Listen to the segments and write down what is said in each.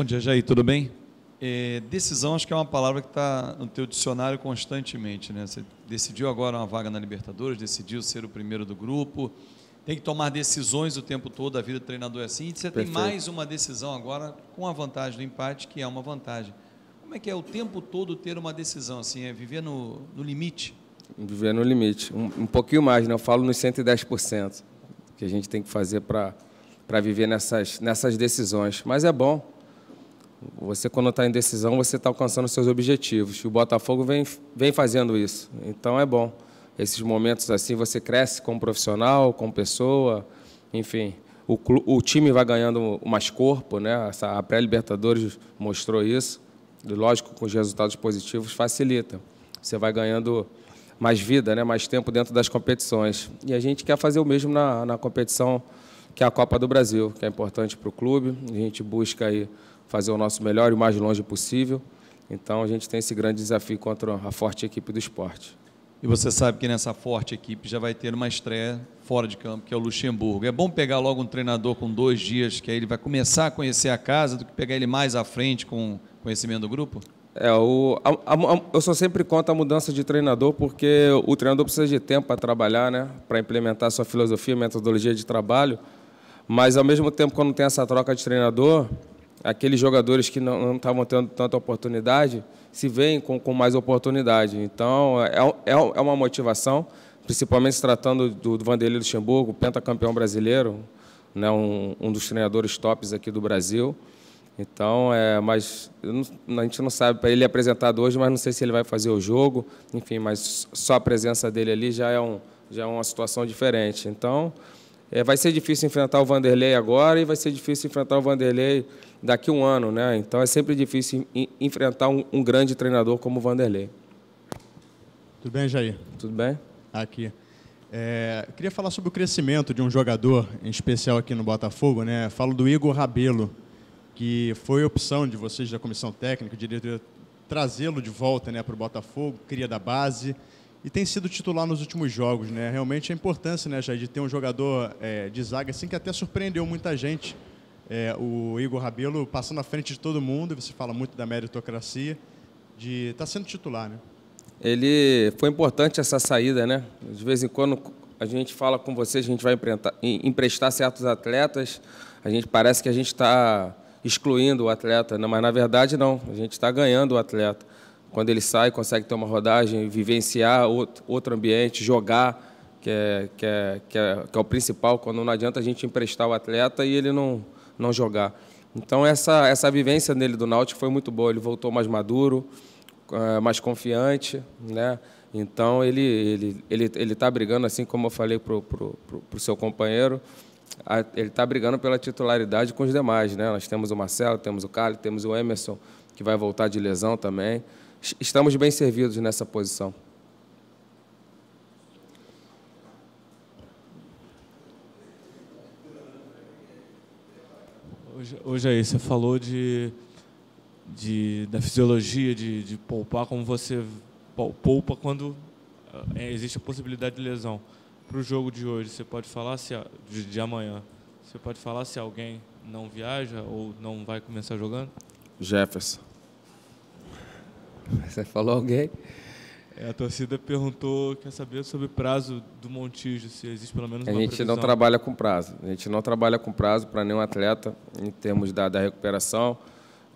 Bom dia, Jair, tudo bem? É, decisão acho que é uma palavra que está no teu dicionário constantemente, né? Você decidiu agora uma vaga na Libertadores, decidiu ser o primeiro do grupo, tem que tomar decisões o tempo todo, a vida do treinador é assim, e você Perfeito. tem mais uma decisão agora com a vantagem do empate, que é uma vantagem. Como é que é o tempo todo ter uma decisão assim, é viver no, no limite? Viver no limite, um, um pouquinho mais, né? eu falo nos 110%, que a gente tem que fazer para viver nessas, nessas decisões, mas é bom você, quando está em decisão, você está alcançando seus objetivos. O Botafogo vem, vem fazendo isso. Então é bom. Esses momentos assim, você cresce como profissional, como pessoa, enfim. O, o time vai ganhando mais corpo, né? Essa, a pré-Libertadores mostrou isso. E, lógico, com os resultados positivos, facilita. Você vai ganhando mais vida, né? mais tempo dentro das competições. E a gente quer fazer o mesmo na, na competição que é a Copa do Brasil, que é importante para o clube. A gente busca aí fazer o nosso melhor e o mais longe possível. Então a gente tem esse grande desafio contra a forte equipe do esporte. E você sabe que nessa forte equipe já vai ter uma estreia fora de campo, que é o Luxemburgo. É bom pegar logo um treinador com dois dias, que aí ele vai começar a conhecer a casa, do que pegar ele mais à frente com conhecimento do grupo? É, o, a, a, eu sou sempre contra a mudança de treinador, porque o treinador precisa de tempo para trabalhar, né? para implementar sua filosofia, metodologia de trabalho. Mas, ao mesmo tempo, quando tem essa troca de treinador, aqueles jogadores que não estavam tendo tanta oportunidade se veem com, com mais oportunidade. Então, é, é, é, uma motivação, principalmente se tratando do, do Vanderlei Luxemburgo, pentacampeão brasileiro, né, um, um dos treinadores tops aqui do Brasil. Então, é, mas não, a gente não sabe, ele é apresentado hoje, mas não sei se ele vai fazer o jogo, enfim, mas só a presença dele ali já é, um, já é uma situação diferente. Então, é, vai ser difícil enfrentar o Vanderlei agora e vai ser difícil enfrentar o Vanderlei daqui a um ano, né? Então é sempre difícil enfrentar um, um grande treinador como o Vanderlei. Tudo bem, Jair? Tudo bem? Aqui. É, queria falar sobre o crescimento de um jogador, em especial aqui no Botafogo, né? Falo do Igor Rabelo, que foi opção de vocês da comissão técnica, diretor, trazê-lo de volta né, para o Botafogo, cria da base e tem sido titular nos últimos jogos, né? Realmente a importância, né, Jair, de ter um jogador é, de zaga assim que até surpreendeu muita gente. É, o Igor Rabelo passando à frente de todo mundo, você fala muito da meritocracia, de estar tá sendo titular, né? Ele foi importante essa saída, né? De vez em quando a gente fala com você, a gente vai emprestar certos atletas, a gente parece que a gente está excluindo o atleta, né? mas na verdade não, a gente está ganhando o atleta quando ele sai, consegue ter uma rodagem, vivenciar outro ambiente, jogar, que é, que é, que é, que é o principal, quando não adianta a gente emprestar o atleta e ele não, não jogar. Então, essa, essa vivência nele do Náutico foi muito boa. Ele voltou mais maduro, eh, mais confiante, né? Então, ele ele ele ele está brigando, assim como eu falei para o seu companheiro, ele está brigando pela titularidade com os demais, né? Nós temos o Marcelo, temos o Carlos, temos o Emerson, que vai voltar de lesão também estamos bem servidos nessa posição. Hoje, hoje aí, é você falou de, de da fisiologia de, de, poupar, como você poupa quando eh, existe a possibilidade de lesão. Para o jogo de hoje, você pode falar se de, de amanhã, você pode falar se alguém não viaja ou não vai começar jogando? Jefferson. Você falou alguém? É, a torcida perguntou, quer saber sobre o prazo do Montijo, se existe pelo menos uma A gente previsão. não trabalha com prazo. A gente não trabalha com prazo para nenhum atleta em termos da, da recuperação,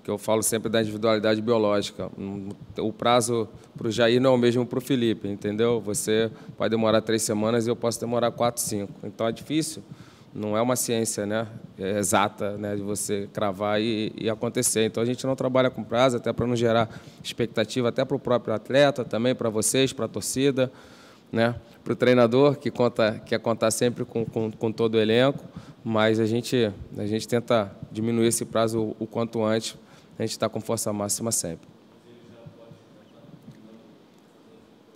que eu falo sempre da individualidade biológica. Hum, o prazo para o Jair não é o mesmo para o Felipe, entendeu? Você vai demorar três semanas e eu posso demorar quatro, cinco. Então é difícil não é uma ciência né, é, exata né, de você cravar e, e, acontecer. Então a gente não trabalha com prazo, até para não gerar expectativa, até para o próprio atleta, também para vocês, para a torcida, né, para o treinador, que conta, quer é contar sempre com, com, com, todo o elenco, mas a gente, a gente tenta diminuir esse prazo o, o quanto antes, a gente está com força máxima sempre.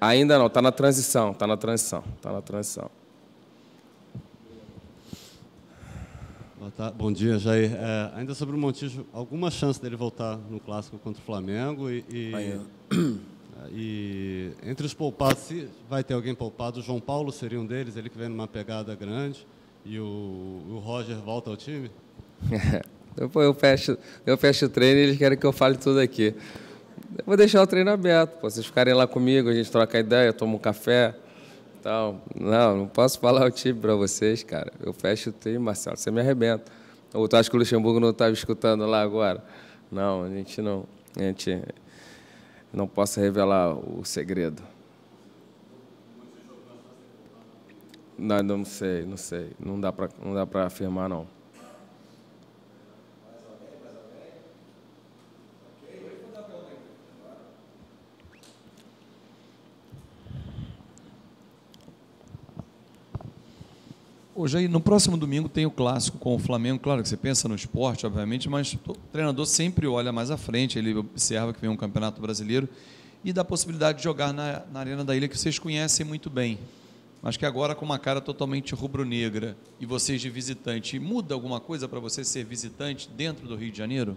Ainda não, está na transição, está na transição, está na transição. Tá, bom dia, Jair. É, ainda sobre o Montijo, alguma chance dele voltar no clássico contra o Flamengo? E, e, e, entre os poupados, se vai ter alguém poupado, o João Paulo seria um deles, ele que vem numa pegada grande, e o, o Roger volta ao time? Depois eu fecho, eu fecho o treino e eles querem que eu fale tudo aqui. Eu vou deixar o treino aberto, pô, vocês ficarem lá comigo, a gente troca ideia, toma um café. Tal. Não, não posso falar o time para vocês, cara. Eu fecho o time, Marcelo, você me arrebenta. Ou tu acha que o Luxemburgo não tá estava escutando lá agora? Não, a gente não. A gente não posso revelar o segredo. Não, não sei, não sei. Não dá para afirmar, não. Hoje aí, no próximo domingo tem o clássico com o Flamengo. Claro que você pensa no esporte, obviamente, mas o treinador sempre olha mais à frente, ele observa que vem um campeonato brasileiro e dá a possibilidade de jogar na, na Arena da Ilha que vocês conhecem muito bem. Mas que agora com uma cara totalmente rubro-negra e vocês de visitante, muda alguma coisa para você ser visitante dentro do Rio de Janeiro?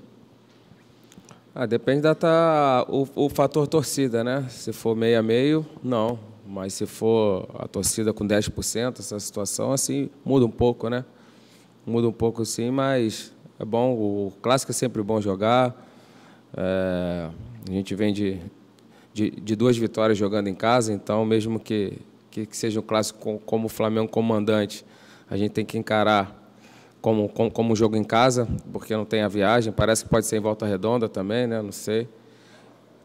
Ah, depende da tá, o, o fator torcida, né? Se for meio a meio, não. Mas se for a torcida com 10%, essa situação assim muda um pouco, né? Muda um pouco sim, mas é bom. O clássico é sempre bom jogar. É, a gente vem de, de, de, duas vitórias jogando em casa, então mesmo que, que, que seja um clássico com, como o Flamengo comandante, a gente tem que encarar como, como, como um jogo em casa, porque não tem a viagem. Parece que pode ser em volta redonda também, né? Não sei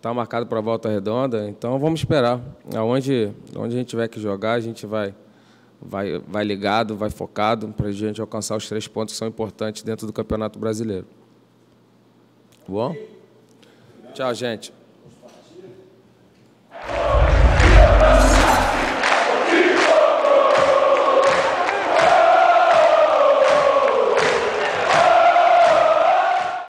está marcado para a volta redonda, então vamos esperar. Aonde, onde a gente tiver que jogar, a gente vai, vai, vai ligado, vai focado para a gente alcançar os três pontos que são importantes dentro do Campeonato Brasileiro. Tá bom? Tchau, gente.